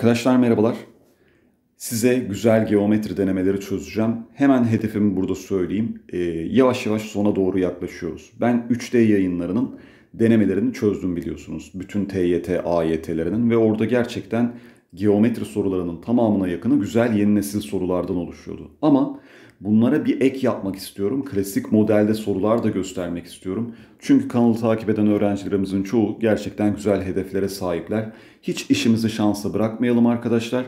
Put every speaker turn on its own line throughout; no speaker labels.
Arkadaşlar merhabalar. Size güzel geometri denemeleri çözeceğim. Hemen hedefimi burada söyleyeyim. Ee, yavaş yavaş sona doğru yaklaşıyoruz. Ben 3D yayınlarının denemelerini çözdüm biliyorsunuz. Bütün TYT, AYT'lerinin ve orada gerçekten geometri sorularının tamamına yakını güzel yeni nesil sorulardan oluşuyordu. Ama Bunlara bir ek yapmak istiyorum. Klasik modelde sorular da göstermek istiyorum. Çünkü kanalı takip eden öğrencilerimizin çoğu gerçekten güzel hedeflere sahipler. Hiç işimizi şansa bırakmayalım arkadaşlar.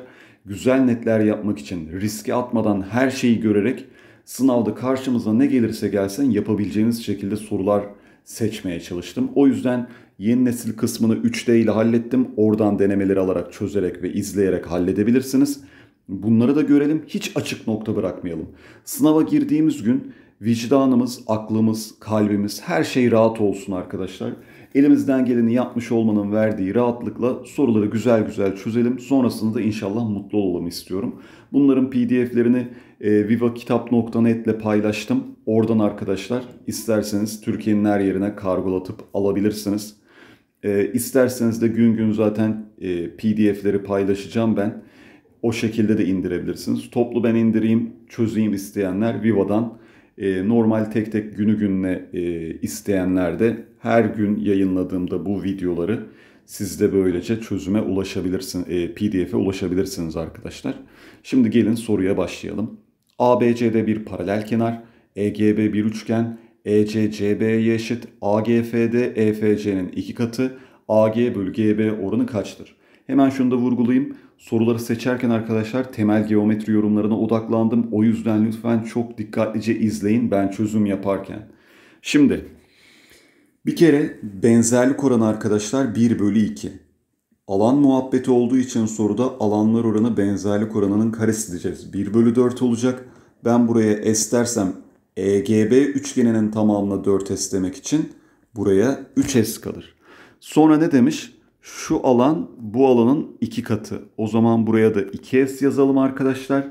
Güzel netler yapmak için riske atmadan her şeyi görerek sınavda karşımıza ne gelirse gelsin yapabileceğiniz şekilde sorular seçmeye çalıştım. O yüzden yeni nesil kısmını 3D ile hallettim. Oradan denemeleri alarak, çözerek ve izleyerek halledebilirsiniz. Bunları da görelim, hiç açık nokta bırakmayalım. Sınava girdiğimiz gün vicdanımız, aklımız, kalbimiz her şey rahat olsun arkadaşlar. Elimizden geleni yapmış olmanın verdiği rahatlıkla soruları güzel güzel çözelim. Sonrasında da inşallah mutlu olalım istiyorum. Bunların pdf'lerini e, vivakitap.net'le paylaştım. Oradan arkadaşlar isterseniz Türkiye'nin her yerine kargolatıp alabilirsiniz. E, isterseniz de gün gün zaten e, pdf'leri paylaşacağım ben o şekilde de indirebilirsiniz. Toplu ben indireyim, çözeyim isteyenler Viva'dan. E, normal tek tek günü gününe e, isteyenler de her gün yayınladığımda bu videoları siz de böylece çözüme ulaşabilirsiniz, e, PDF'e ulaşabilirsiniz arkadaşlar. Şimdi gelin soruya başlayalım. ABC'de bir paralel kenar, EGB bir üçgen, ECCB'ye eşit, AGF'de EFC'nin iki katı, AG bölü GB oranı kaçtır? Hemen şunu da vurgulayayım. Soruları seçerken arkadaşlar temel geometri yorumlarına odaklandım. O yüzden lütfen çok dikkatlice izleyin ben çözüm yaparken. Şimdi bir kere benzerlik oranı arkadaşlar 1 bölü 2. Alan muhabbeti olduğu için soruda alanlar oranı benzerlik oranının karesi diyeceğiz. 1 bölü 4 olacak. Ben buraya S dersem EGB üçgeninin tamamına 4S demek için buraya 3S kalır. Sonra ne demiş? Şu alan bu alanın iki katı. O zaman buraya da 2S yazalım arkadaşlar.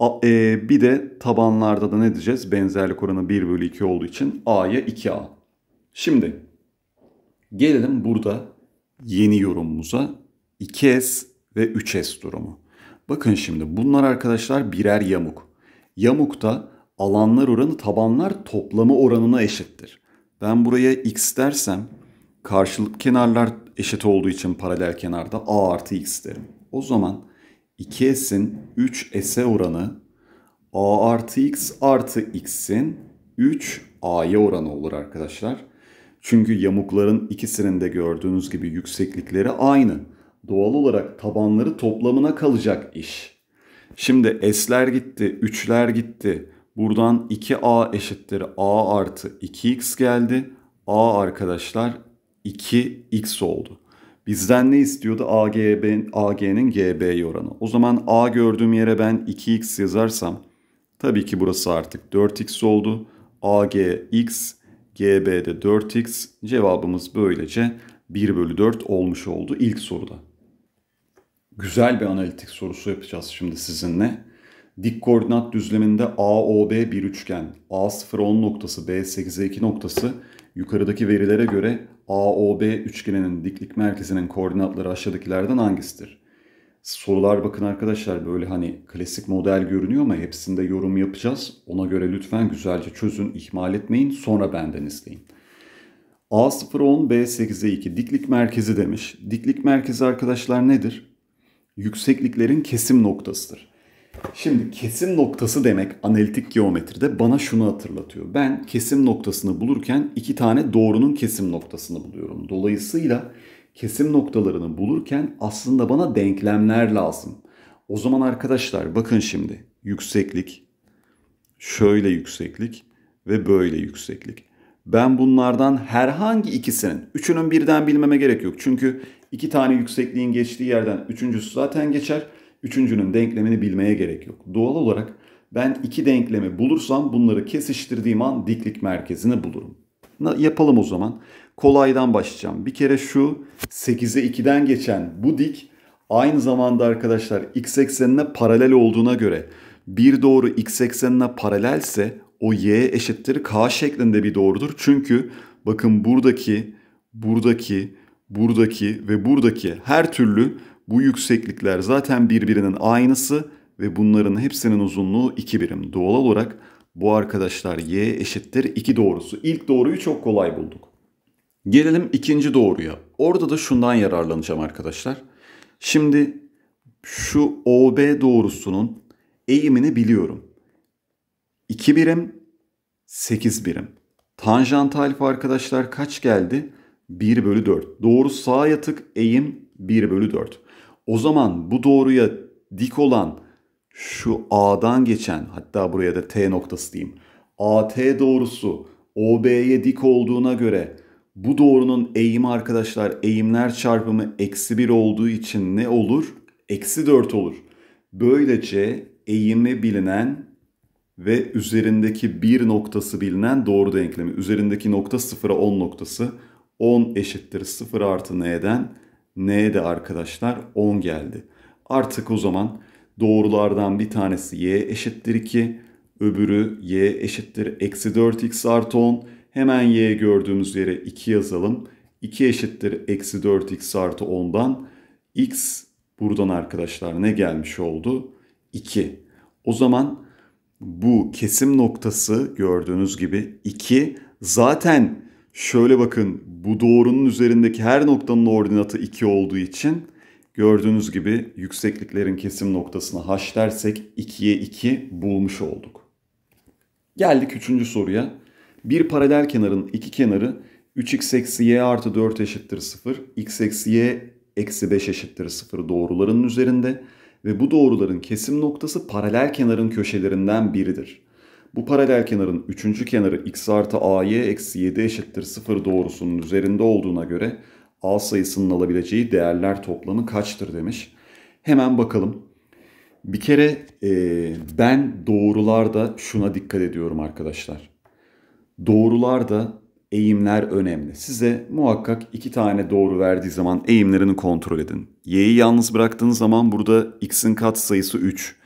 A, e, bir de tabanlarda da ne diyeceğiz? Benzerlik oranı 1 bölü 2 olduğu için A'ya 2A. Şimdi gelelim burada yeni yorumumuza. 2S ve 3S durumu. Bakın şimdi bunlar arkadaşlar birer yamuk. Yamukta alanlar oranı tabanlar toplamı oranına eşittir. Ben buraya x dersem karşılık kenarlar eşit olduğu için paralel kenarda a artı x derim. O zaman 2s'in 3s'e oranı a artı x artı x'in 3 a'ya oranı olur arkadaşlar. Çünkü yamukların ikisinin de gördüğünüz gibi yükseklikleri aynı. Doğal olarak tabanları toplamına kalacak iş. Şimdi s'ler gitti, 3'ler gitti. Buradan 2a eşittir a artı 2x geldi. a arkadaşlar 2x oldu. Bizden ne istiyordu? AG'nin GB oranı. O zaman A gördüğüm yere ben 2x yazarsam tabii ki burası artık 4x oldu. AGx, GB'de 4x. Cevabımız böylece 1 bölü 4 olmuş oldu ilk soruda. Güzel bir analitik sorusu yapacağız şimdi sizinle. Dik koordinat düzleminde AOB bir üçgen. A0 10 noktası, b 8 2 noktası Yukarıdaki verilere göre AOB üçgeninin diklik merkezinin koordinatları aşağıdakilerden hangisidir? Sorular bakın arkadaşlar böyle hani klasik model görünüyor ama hepsinde yorum yapacağız. Ona göre lütfen güzelce çözün, ihmal etmeyin. Sonra benden isteyin. A010 B8'e 2 diklik merkezi demiş. Diklik merkezi arkadaşlar nedir? Yüksekliklerin kesim noktasıdır. Şimdi kesim noktası demek analitik geometride bana şunu hatırlatıyor. Ben kesim noktasını bulurken iki tane doğrunun kesim noktasını buluyorum. Dolayısıyla kesim noktalarını bulurken aslında bana denklemler lazım. O zaman arkadaşlar bakın şimdi yükseklik, şöyle yükseklik ve böyle yükseklik. Ben bunlardan herhangi ikisinin, üçünün birden bilmeme gerek yok. Çünkü iki tane yüksekliğin geçtiği yerden üçüncüsü zaten geçer. Üçüncünün denklemini bilmeye gerek yok. Doğal olarak ben iki denklemi bulursam bunları kesiştirdiğim an diklik merkezini bulurum. Yapalım o zaman. Kolaydan başlayacağım. Bir kere şu 8'e 2'den geçen bu dik aynı zamanda arkadaşlar x eksenine paralel olduğuna göre bir doğru x eksenine paralelse o y eşittir k şeklinde bir doğrudur. Çünkü bakın buradaki, buradaki, buradaki ve buradaki her türlü bu yükseklikler zaten birbirinin aynısı ve bunların hepsinin uzunluğu 2 birim. Doğal olarak bu arkadaşlar y eşittir 2 doğrusu. İlk doğruyu çok kolay bulduk. Gelelim ikinci doğruya. Orada da şundan yararlanacağım arkadaşlar. Şimdi şu OB doğrusunun eğimini biliyorum. 2 birim, 8 birim. Tanjant alfa arkadaşlar kaç geldi? 1 bölü 4. Doğru sağ yatık eğim 1 bölü 4. O zaman bu doğruya dik olan şu A'dan geçen hatta buraya da T noktası diyeyim. AT doğrusu OB'ye dik olduğuna göre bu doğrunun eğimi arkadaşlar eğimler çarpımı eksi 1 olduğu için ne olur? Eksi 4 olur. Böylece eğimi bilinen ve üzerindeki bir noktası bilinen doğru denklemi. Üzerindeki nokta sıfıra 10 noktası. 10 eşittir 0 artı n'den N'ye de arkadaşlar 10 geldi. Artık o zaman doğrulardan bir tanesi y eşittir 2. Öbürü y eşittir eksi 4x artı 10. Hemen y gördüğümüz yere 2 yazalım. 2 eşittir eksi 4x artı 10'dan x buradan arkadaşlar ne gelmiş oldu? 2. O zaman bu kesim noktası gördüğünüz gibi 2 zaten Şöyle bakın bu doğrunun üzerindeki her noktanın ordinatı 2 olduğu için gördüğünüz gibi yüksekliklerin kesim noktasına h dersek 2'ye 2 bulmuş olduk. Geldik üçüncü soruya. Bir paralel kenarın iki kenarı 3x eksi y artı 4 eşittir 0, x eksi y eksi 5 eşittir 0 doğrularının üzerinde ve bu doğruların kesim noktası paralel kenarın köşelerinden biridir. Bu paralel kenarın 3. kenarı x artı ay eksi 7 eşittir 0 doğrusunun üzerinde olduğuna göre a sayısının alabileceği değerler toplamı kaçtır demiş. Hemen bakalım. Bir kere e, ben doğrularda şuna dikkat ediyorum arkadaşlar. Doğrularda eğimler önemli. Size muhakkak iki tane doğru verdiği zaman eğimlerini kontrol edin. Y'yi yalnız bıraktığınız zaman burada x'in katsayısı 3.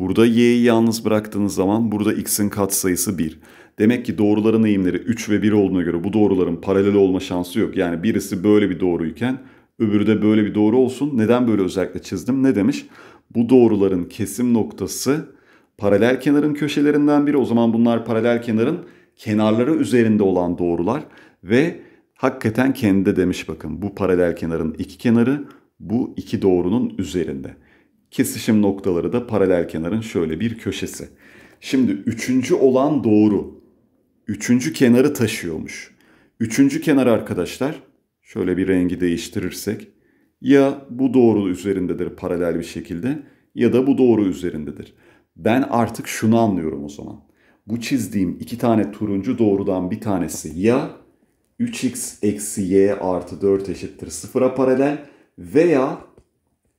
Burada y'yi yalnız bıraktığınız zaman burada x'in katsayısı 1. Demek ki doğruların eğimleri 3 ve 1 olduğuna göre bu doğruların paralel olma şansı yok. Yani birisi böyle bir doğruyken öbürü de böyle bir doğru olsun. Neden böyle özellikle çizdim? Ne demiş? Bu doğruların kesim noktası paralel kenarın köşelerinden biri. O zaman bunlar paralel kenarın kenarları üzerinde olan doğrular ve hakikaten kendi demiş bakın bu paralel kenarın iki kenarı bu iki doğrunun üzerinde. Kesişim noktaları da paralel kenarın şöyle bir köşesi. Şimdi üçüncü olan doğru. Üçüncü kenarı taşıyormuş. Üçüncü kenar arkadaşlar şöyle bir rengi değiştirirsek ya bu doğru üzerindedir paralel bir şekilde ya da bu doğru üzerindedir. Ben artık şunu anlıyorum o zaman. Bu çizdiğim iki tane turuncu doğrudan bir tanesi ya 3x eksi y artı 4 eşittir 0'a paralel veya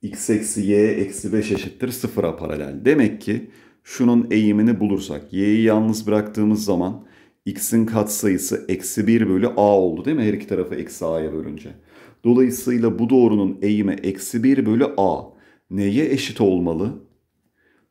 x eksi y eksi 5 eşittir sıfıra paralel. Demek ki şunun eğimini bulursak y'yi yalnız bıraktığımız zaman x'in katsayısı eksi 1 bölü a oldu değil mi? Her iki tarafı eksi a'ya bölünce. Dolayısıyla bu doğrunun eğimi eksi 1 bölü a neye eşit olmalı?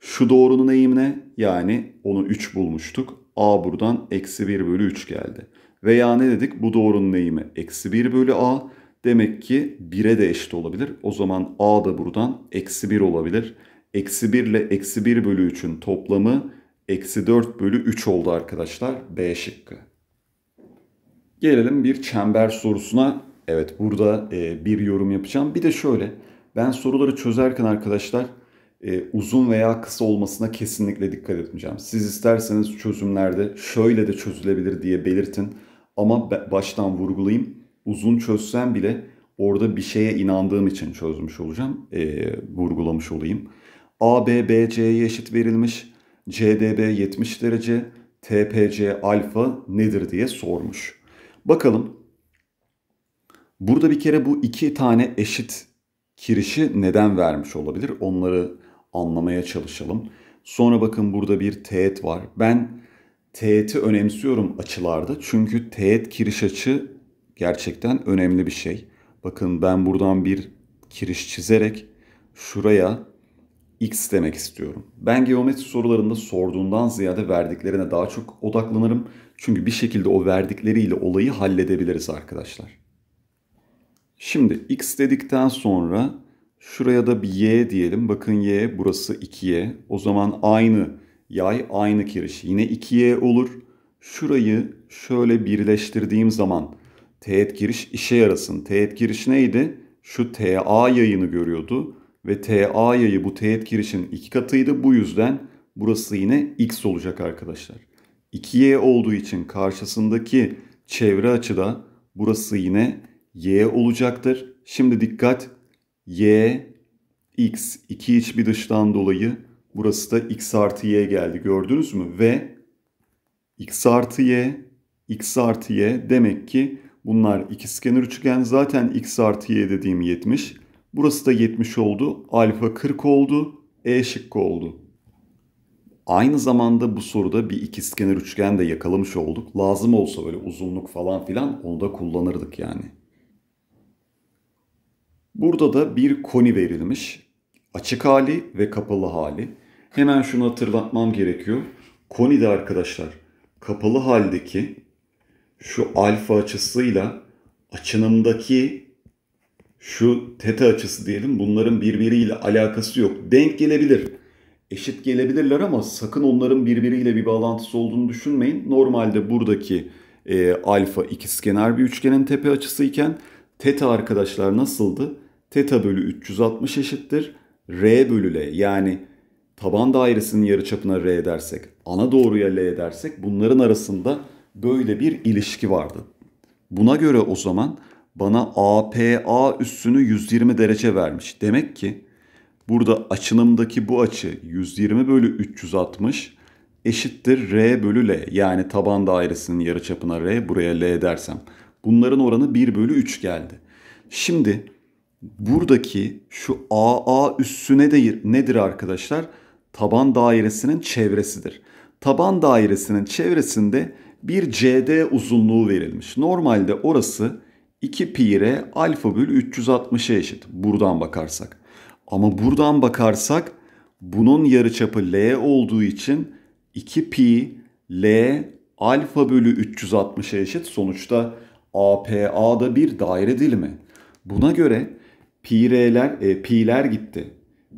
Şu doğrunun eğimine yani onu 3 bulmuştuk. a buradan eksi 1 bölü 3 geldi. Veya ne dedik? Bu doğrunun eğimi eksi 1 bölü a. Demek ki 1'e de eşit olabilir. O zaman a da buradan eksi 1 olabilir. Eksi 1 ile eksi 1 bölü 3'ün toplamı eksi 4 bölü 3 oldu arkadaşlar. B şıkkı. Gelelim bir çember sorusuna. Evet burada e, bir yorum yapacağım. Bir de şöyle ben soruları çözerken arkadaşlar e, uzun veya kısa olmasına kesinlikle dikkat etmeyeceğim. Siz isterseniz çözümlerde şöyle de çözülebilir diye belirtin. Ama baştan vurgulayayım uzun çözsem bile orada bir şeye inandığım için çözmüş olacağım. E, vurgulamış olayım. A, B, B, C'ye eşit verilmiş. C, D, B 70 derece. T, P, C, alfa nedir diye sormuş. Bakalım. Burada bir kere bu iki tane eşit kirişi neden vermiş olabilir? Onları anlamaya çalışalım. Sonra bakın burada bir teğet var. Ben teğeti önemsiyorum açılarda. Çünkü teğet kiriş açı gerçekten önemli bir şey. Bakın ben buradan bir kiriş çizerek şuraya x demek istiyorum. Ben geometri sorularında sorduğundan ziyade verdiklerine daha çok odaklanırım. Çünkü bir şekilde o verdikleriyle olayı halledebiliriz arkadaşlar. Şimdi x dedikten sonra şuraya da bir y diyelim. Bakın y burası 2y. O zaman aynı yay aynı kiriş. Yine 2y olur. Şurayı şöyle birleştirdiğim zaman teğet giriş işe yarasın. Teğet giriş neydi? Şu TA yayını görüyordu ve TA yayı bu teğet girişin iki katıydı. Bu yüzden burası yine x olacak arkadaşlar. 2y olduğu için karşısındaki çevre açıda burası yine y olacaktır. Şimdi dikkat y x iki iç bir dıştan dolayı burası da x artı y geldi gördünüz mü? Ve x artı y x artı y demek ki Bunlar ikizkenar üçgen zaten x artı y dediğim 70. Burası da 70 oldu. Alfa 40 oldu. E şıkkı oldu. Aynı zamanda bu soruda bir ikizkenar üçgen de yakalamış olduk. Lazım olsa böyle uzunluk falan filan onu da kullanırdık yani. Burada da bir koni verilmiş. Açık hali ve kapalı hali. Hemen şunu hatırlatmam gerekiyor. Koni de arkadaşlar kapalı haldeki şu alfa açısıyla açınımdaki şu teta açısı diyelim bunların birbiriyle alakası yok. Denk gelebilir. Eşit gelebilirler ama sakın onların birbiriyle bir bağlantısı olduğunu düşünmeyin. Normalde buradaki e, alfa ikizkenar bir üçgenin tepe açısı iken teta arkadaşlar nasıldı? Teta bölü 360 eşittir. R bölü L yani taban dairesinin yarıçapına R dersek, ana doğruya L dersek bunların arasında böyle bir ilişki vardı. Buna göre o zaman bana APA üssünü 120 derece vermiş. Demek ki burada açınımdaki bu açı 120 bölü 360 eşittir R bölü L. Yani taban dairesinin yarıçapına R buraya L dersem. Bunların oranı 1 bölü 3 geldi. Şimdi buradaki şu AA üssü nedir, nedir arkadaşlar? Taban dairesinin çevresidir. Taban dairesinin çevresinde bir CD uzunluğu verilmiş. Normalde orası 2 pi r alfa bölü 360'a eşit. Buradan bakarsak. Ama buradan bakarsak bunun yarıçapı L olduğu için 2 pi L alfa bölü 360'a eşit. Sonuçta APA'da bir daire dilimi. Buna göre pi r'ler, e, pi'ler gitti.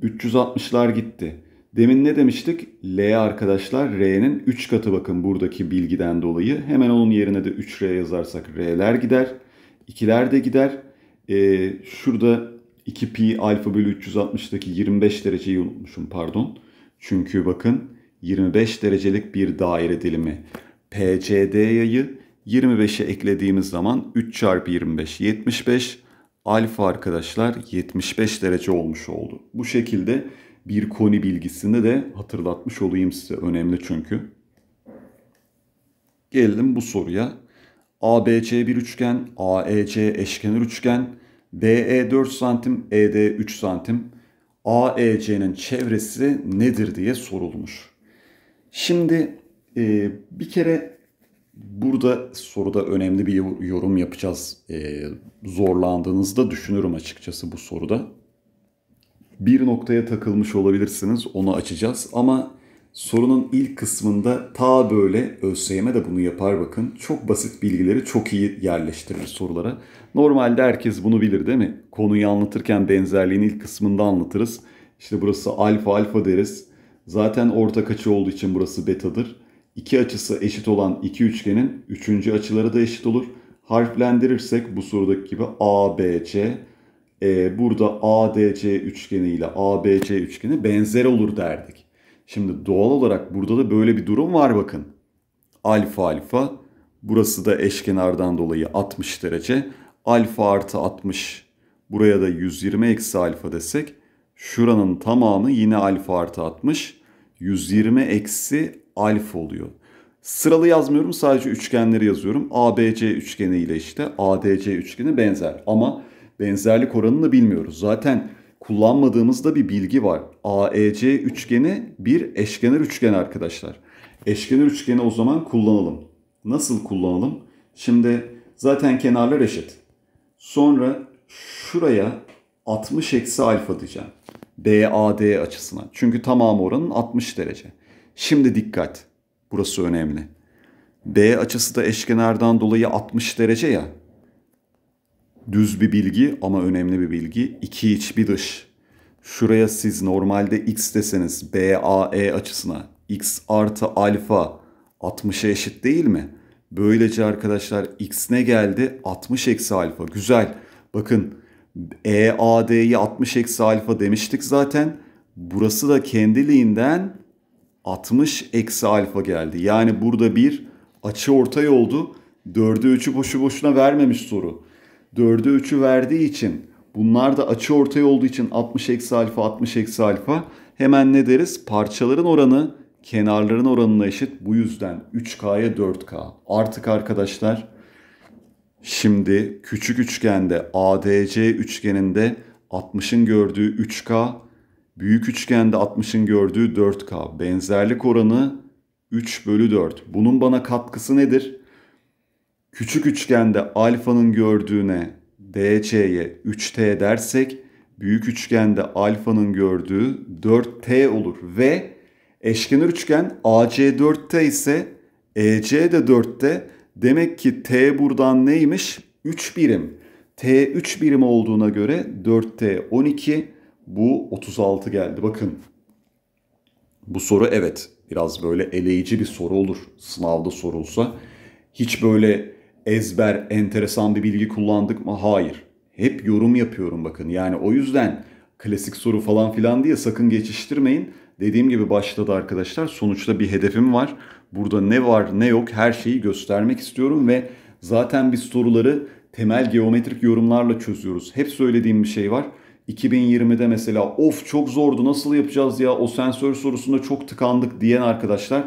360'lar gitti. Demin ne demiştik? L arkadaşlar R'nin 3 katı bakın buradaki bilgiden dolayı. Hemen onun yerine de 3R yazarsak R'ler gider. 2'ler de gider. Ee, şurada 2pi alfa bölü 360'daki 25 dereceyi unutmuşum pardon. Çünkü bakın 25 derecelik bir daire dilimi. PCD yayı 25'e eklediğimiz zaman 3 çarpı 25 75. Alfa arkadaşlar 75 derece olmuş oldu. Bu şekilde bir koni bilgisini de hatırlatmış olayım size. Önemli çünkü. Gelelim bu soruya. ABC bir üçgen, AEC eşkenar üçgen, BE 4 santim, ED 3 santim. AEC'nin çevresi nedir diye sorulmuş. Şimdi e, bir kere burada soruda önemli bir yorum yapacağız. E, zorlandığınızda düşünürüm açıkçası bu soruda bir noktaya takılmış olabilirsiniz. Onu açacağız ama sorunun ilk kısmında ta böyle ÖSYM de bunu yapar bakın. Çok basit bilgileri çok iyi yerleştirir sorulara. Normalde herkes bunu bilir değil mi? Konuyu anlatırken benzerliğin ilk kısmında anlatırız. İşte burası alfa alfa deriz. Zaten ortak açı olduğu için burası betadır. İki açısı eşit olan iki üçgenin üçüncü açıları da eşit olur. Harflendirirsek bu sorudaki gibi A, B, C e, burada ADC üçgeni ile ABC üçgeni benzer olur derdik. Şimdi doğal olarak burada da böyle bir durum var bakın. Alfa alfa burası da eşkenardan dolayı 60 derece. Alfa artı 60 buraya da 120 eksi alfa desek şuranın tamamı yine alfa artı 60 120 eksi alfa oluyor. Sıralı yazmıyorum sadece üçgenleri yazıyorum. ABC üçgeni ile işte ADC üçgeni benzer ama benzerlik oranını bilmiyoruz. Zaten kullanmadığımızda bir bilgi var. AEC üçgeni bir eşkenar üçgen arkadaşlar. Eşkenar üçgeni o zaman kullanalım. Nasıl kullanalım? Şimdi zaten kenarlar eşit. Sonra şuraya 60 eksi alfa diyeceğim. BAD açısına. Çünkü tamam oranın 60 derece. Şimdi dikkat. Burası önemli. B açısı da eşkenardan dolayı 60 derece ya düz bir bilgi ama önemli bir bilgi. İki iç bir dış. Şuraya siz normalde x deseniz BAE açısına x artı alfa 60'a eşit değil mi? Böylece arkadaşlar x ne geldi? 60 eksi alfa. Güzel. Bakın EAD'yi 60 eksi alfa demiştik zaten. Burası da kendiliğinden 60 eksi alfa geldi. Yani burada bir açı ortay oldu. 4'e 3'ü boşu boşuna vermemiş soru. 4'e 3'ü verdiği için bunlar da açı ortay olduğu için 60 eksi alfa 60 eksi alfa hemen ne deriz? Parçaların oranı kenarların oranına eşit. Bu yüzden 3K'ya 4K. Artık arkadaşlar şimdi küçük üçgende ADC üçgeninde 60'ın gördüğü 3K, büyük üçgende 60'ın gördüğü 4K. Benzerlik oranı 3 bölü 4. Bunun bana katkısı nedir? Küçük üçgende alfanın gördüğüne DC'ye 3T dersek büyük üçgende alfanın gördüğü 4T olur ve eşkenar üçgen AC 4T ise EC de 4T demek ki T buradan neymiş? 3 birim. T 3 birim olduğuna göre 4T 12 bu 36 geldi. Bakın bu soru evet biraz böyle eleyici bir soru olur sınavda sorulsa. Hiç böyle ezber, enteresan bir bilgi kullandık mı? Hayır. Hep yorum yapıyorum bakın. Yani o yüzden klasik soru falan filan diye sakın geçiştirmeyin. Dediğim gibi başladı arkadaşlar sonuçta bir hedefim var. Burada ne var ne yok her şeyi göstermek istiyorum ve zaten biz soruları temel geometrik yorumlarla çözüyoruz. Hep söylediğim bir şey var. 2020'de mesela of çok zordu nasıl yapacağız ya o sensör sorusunda çok tıkandık diyen arkadaşlar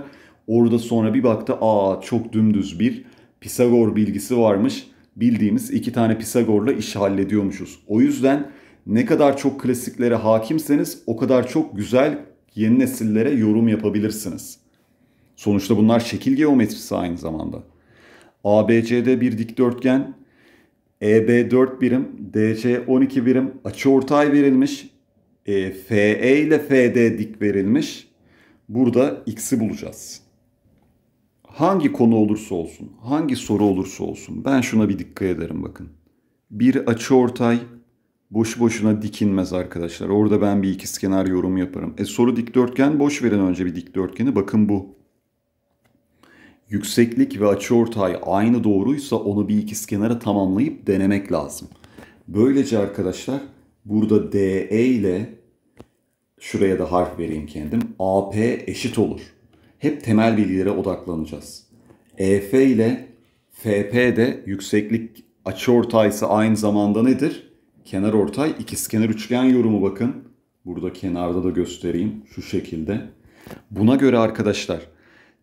orada sonra bir baktı aa çok dümdüz bir Pisagor bilgisi varmış. Bildiğimiz iki tane Pisagor'la iş hallediyormuşuz. O yüzden ne kadar çok klasiklere hakimseniz o kadar çok güzel yeni nesillere yorum yapabilirsiniz. Sonuçta bunlar şekil geometrisi aynı zamanda. ABCD bir dikdörtgen, EB 4 birim, DC 12 birim açıortay verilmiş. E, FE ile FD dik verilmiş. Burada x'i bulacağız hangi konu olursa olsun, hangi soru olursa olsun ben şuna bir dikkat ederim bakın. Bir açı ortay boşu boşuna dikinmez arkadaşlar. Orada ben bir ikizkenar yorum yaparım. E soru dikdörtgen boş verin önce bir dikdörtgeni. Bakın bu. Yükseklik ve açı ortay aynı doğruysa onu bir ikizkenara tamamlayıp denemek lazım. Böylece arkadaşlar burada DE ile şuraya da harf vereyim kendim. AP eşit olur hep temel bilgilere odaklanacağız. EF ile FP de yükseklik açıortay ise aynı zamanda nedir? Kenar ortay ikizkenar üçgen yorumu bakın. Burada kenarda da göstereyim şu şekilde. Buna göre arkadaşlar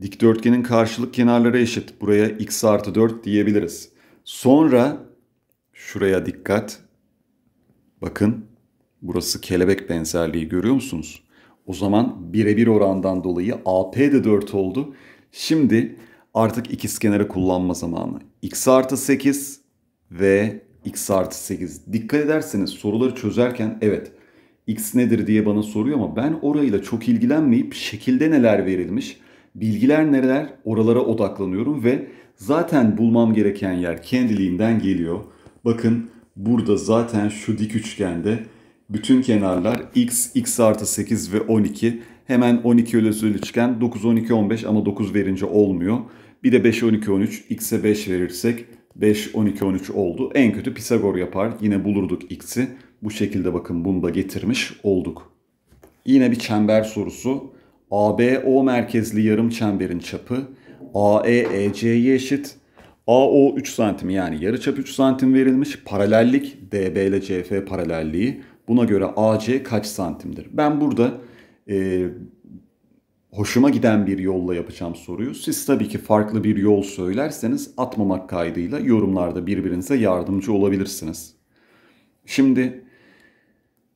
dikdörtgenin karşılık kenarları eşit. Buraya x artı 4 diyebiliriz. Sonra şuraya dikkat. Bakın burası kelebek benzerliği görüyor musunuz? O zaman birebir orandan dolayı AP de 4 oldu. Şimdi artık ikiz kenarı kullanma zamanı. X artı 8 ve X artı 8. Dikkat ederseniz soruları çözerken evet X nedir diye bana soruyor ama ben orayla çok ilgilenmeyip şekilde neler verilmiş, bilgiler neler oralara odaklanıyorum ve zaten bulmam gereken yer kendiliğinden geliyor. Bakın burada zaten şu dik üçgende bütün kenarlar x, x artı 8 ve 12. Hemen 12 ölçülü üçgen 9, 12, 15 ama 9 verince olmuyor. Bir de 5, 12, 13 x'e 5 verirsek 5, 12, 13 oldu. En kötü Pisagor yapar. Yine bulurduk x'i. Bu şekilde bakın bunu getirmiş olduk. Yine bir çember sorusu. AB o merkezli yarım çemberin çapı AE EC'ye eşit. AO 3 santim yani yarı çap 3 santim verilmiş. Paralellik DB ile CF paralelliği Buna göre AC kaç santimdir? Ben burada e, hoşuma giden bir yolla yapacağım soruyu. Siz tabii ki farklı bir yol söylerseniz atmamak kaydıyla yorumlarda birbirinize yardımcı olabilirsiniz. Şimdi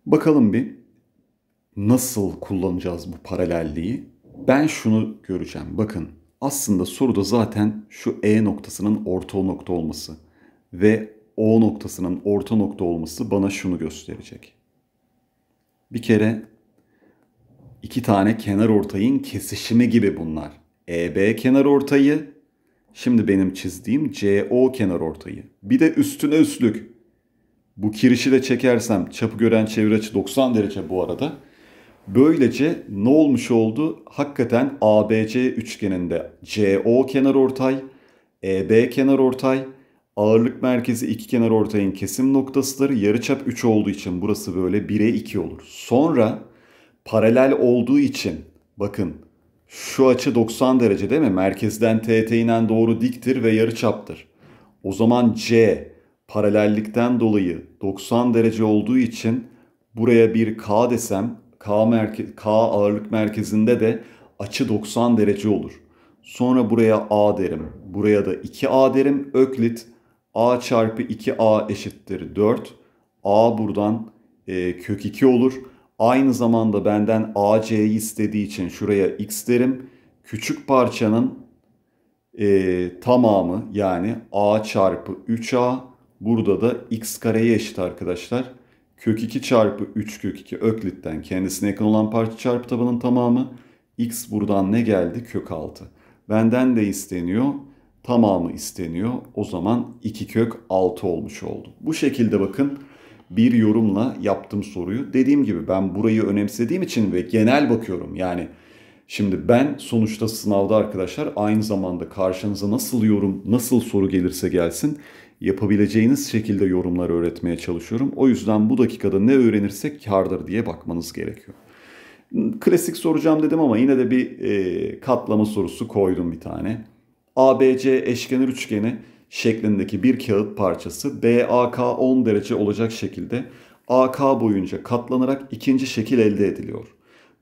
bakalım bir nasıl kullanacağız bu paralelliği? Ben şunu göreceğim. Bakın aslında soruda zaten şu E noktasının orta nokta olması ve O noktasının orta nokta olması bana şunu gösterecek. Bir kere iki tane kenar ortayın kesişimi gibi bunlar. EB kenar ortayı, şimdi benim çizdiğim CO kenar ortayı. Bir de üstüne üstlük. Bu kirişi de çekersem çapı gören çevir açı 90 derece bu arada. Böylece ne olmuş oldu? Hakikaten ABC üçgeninde CO kenar ortay, EB kenar ortay, Ağırlık merkezi iki kenar ortayın kesim noktasıdır. Yarıçap 3 olduğu için burası böyle 1'e 2 olur. Sonra paralel olduğu için bakın şu açı 90 derece değil mi? Merkezden TT inen doğru diktir ve yarıçaptır. O zaman C paralellikten dolayı 90 derece olduğu için buraya bir K desem K, merke K ağırlık merkezinde de açı 90 derece olur. Sonra buraya A derim. Buraya da 2A derim. Öklit a çarpı 2a eşittir 4. a buradan e, kök 2 olur. Aynı zamanda benden ac'yi istediği için şuraya x derim. Küçük parçanın e, tamamı yani a çarpı 3a burada da x kareye eşit arkadaşlar. Kök 2 çarpı 3 kök 2 öklitten kendisine yakın olan parça çarpı tabanın tamamı. x buradan ne geldi? Kök 6. Benden de isteniyor tamamı isteniyor. O zaman 2 kök 6 olmuş oldu. Bu şekilde bakın bir yorumla yaptım soruyu. Dediğim gibi ben burayı önemsediğim için ve genel bakıyorum. Yani şimdi ben sonuçta sınavda arkadaşlar aynı zamanda karşınıza nasıl yorum, nasıl soru gelirse gelsin yapabileceğiniz şekilde yorumları öğretmeye çalışıyorum. O yüzden bu dakikada ne öğrenirsek kardır diye bakmanız gerekiyor. Klasik soracağım dedim ama yine de bir e, katlama sorusu koydum bir tane. ABC eşkenar üçgeni şeklindeki bir kağıt parçası BAK 10 derece olacak şekilde AK boyunca katlanarak ikinci şekil elde ediliyor.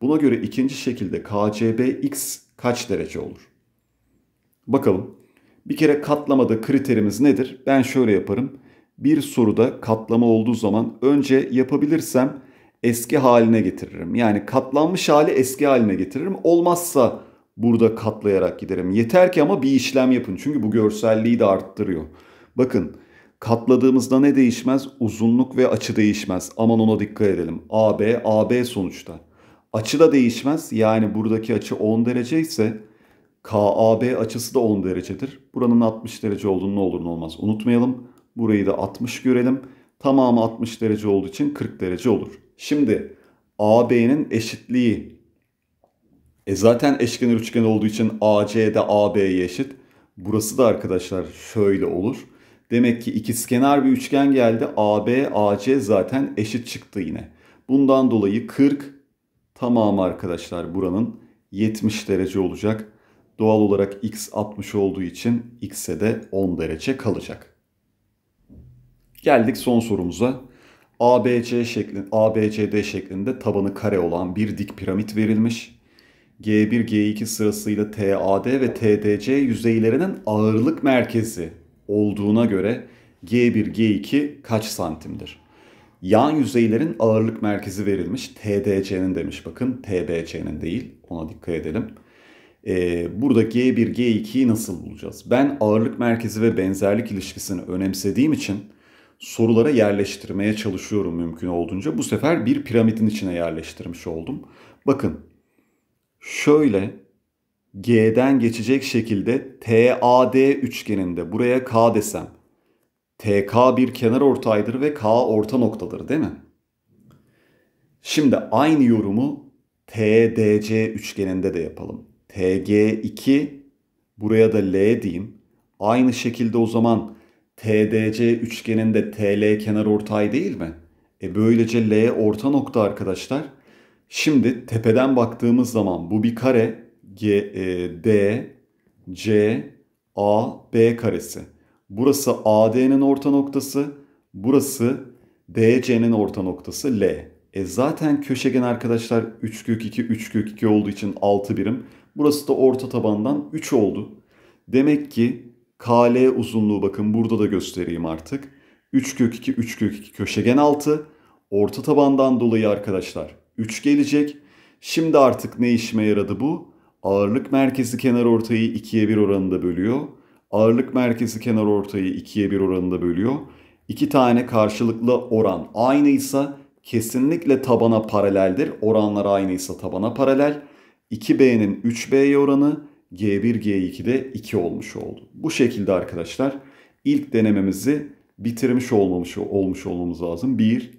Buna göre ikinci şekilde KCB x kaç derece olur? Bakalım. Bir kere katlamada kriterimiz nedir? Ben şöyle yaparım. Bir soruda katlama olduğu zaman önce yapabilirsem eski haline getiririm. Yani katlanmış hali eski haline getiririm. Olmazsa burada katlayarak giderim. Yeter ki ama bir işlem yapın. Çünkü bu görselliği de arttırıyor. Bakın katladığımızda ne değişmez? Uzunluk ve açı değişmez. Aman ona dikkat edelim. AB, AB sonuçta. Açı da değişmez. Yani buradaki açı 10 derece ise KAB açısı da 10 derecedir. Buranın 60 derece olduğunu ne olur ne olmaz unutmayalım. Burayı da 60 görelim. Tamamı 60 derece olduğu için 40 derece olur. Şimdi AB'nin eşitliği e zaten eşkenar üçgen olduğu için de AB'ye eşit. Burası da arkadaşlar şöyle olur. Demek ki ikizkenar bir üçgen geldi. AB, AC zaten eşit çıktı yine. Bundan dolayı 40 tamam arkadaşlar buranın 70 derece olacak. Doğal olarak x 60 olduğu için x'e de 10 derece kalacak. Geldik son sorumuza. ABC şeklin ABCD şeklinde tabanı kare olan bir dik piramit verilmiş. G1, G2 sırasıyla TAD ve TDC yüzeylerinin ağırlık merkezi olduğuna göre G1, G2 kaç santimdir? Yan yüzeylerin ağırlık merkezi verilmiş. TDC'nin demiş bakın. TBC'nin değil. Ona dikkat edelim. Ee, burada G1, G2'yi nasıl bulacağız? Ben ağırlık merkezi ve benzerlik ilişkisini önemsediğim için sorulara yerleştirmeye çalışıyorum mümkün olduğunca. Bu sefer bir piramidin içine yerleştirmiş oldum. Bakın şöyle G'den geçecek şekilde TAD üçgeninde buraya K desem TK bir kenar ortaydır ve K orta noktadır değil mi? Şimdi aynı yorumu TDC üçgeninde de yapalım. TG2 buraya da L diyeyim. Aynı şekilde o zaman TDC üçgeninde TL kenar ortay değil mi? E böylece L orta nokta arkadaşlar. Şimdi tepeden baktığımız zaman bu bir kare G, e, D, C, A, B karesi. Burası AD'nin orta noktası, burası DC'nin orta noktası L. E zaten köşegen arkadaşlar 3 kök 2, 3 kök 2 olduğu için 6 birim. Burası da orta tabandan 3 oldu. Demek ki KL uzunluğu bakın burada da göstereyim artık. 3 kök 2, 3 kök 2 köşegen 6. Orta tabandan dolayı arkadaşlar 3 gelecek. Şimdi artık ne işime yaradı bu? Ağırlık merkezi kenar ortayı 2'ye 1 oranında bölüyor. Ağırlık merkezi kenar ortayı 2'ye 1 oranında bölüyor. İki tane karşılıklı oran aynıysa kesinlikle tabana paraleldir. Oranlar aynıysa tabana paralel. 2B'nin 3B'ye oranı G1 G2'de 2 olmuş oldu. Bu şekilde arkadaşlar ilk denememizi bitirmiş olmamış olmuş olmamız lazım. 1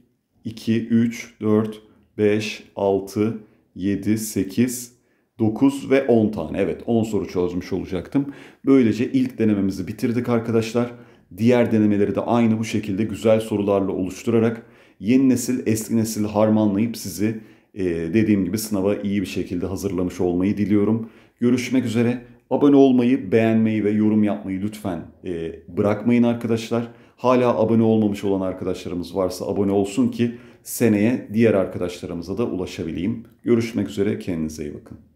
2 3 4 5, 6, 7, 8, 9 ve 10 tane. Evet 10 soru çözmüş olacaktım. Böylece ilk denememizi bitirdik arkadaşlar. Diğer denemeleri de aynı bu şekilde güzel sorularla oluşturarak yeni nesil eski nesil harmanlayıp sizi e, dediğim gibi sınava iyi bir şekilde hazırlamış olmayı diliyorum. Görüşmek üzere. Abone olmayı, beğenmeyi ve yorum yapmayı lütfen e, bırakmayın arkadaşlar. Hala abone olmamış olan arkadaşlarımız varsa abone olsun ki seneye diğer arkadaşlarımıza da ulaşabileyim. Görüşmek üzere kendinize iyi bakın.